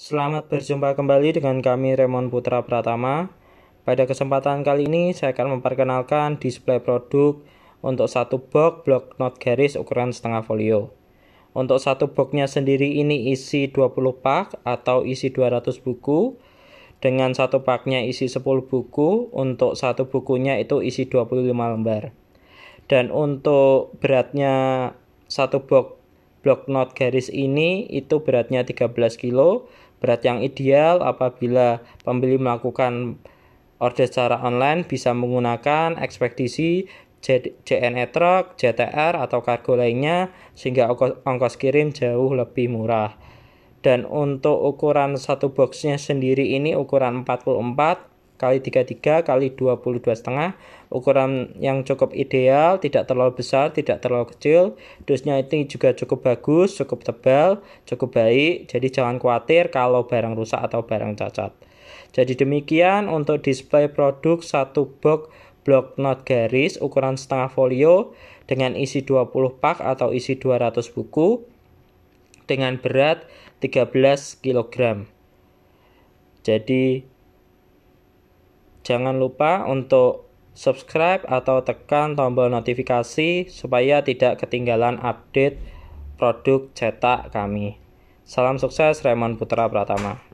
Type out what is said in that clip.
Selamat berjumpa kembali dengan kami Remon Putra Pratama. Pada kesempatan kali ini saya akan memperkenalkan display produk untuk satu box block not garis ukuran setengah folio. Untuk satu boxnya sendiri ini isi 20 pak atau isi 200 buku dengan satu paknya isi 10 buku untuk satu bukunya itu isi 25 lembar. Dan untuk beratnya satu box block not garis ini itu beratnya 13 kilo Berat yang ideal apabila pembeli melakukan order secara online bisa menggunakan ekspedisi JNE Truck, JTR, atau kargo lainnya sehingga ongkos kirim jauh lebih murah. Dan untuk ukuran satu boxnya sendiri ini ukuran 44 kali 33 kali 22 setengah ukuran yang cukup ideal tidak terlalu besar tidak terlalu kecil dusnya itu juga cukup bagus cukup tebal cukup baik jadi jangan khawatir kalau barang rusak atau barang cacat jadi demikian untuk display produk satu box block not garis ukuran setengah folio dengan isi 20 pak atau isi 200 buku dengan berat 13 kg. Jadi Jangan lupa untuk subscribe atau tekan tombol notifikasi supaya tidak ketinggalan update produk cetak kami. Salam sukses Raymond Putra Pratama.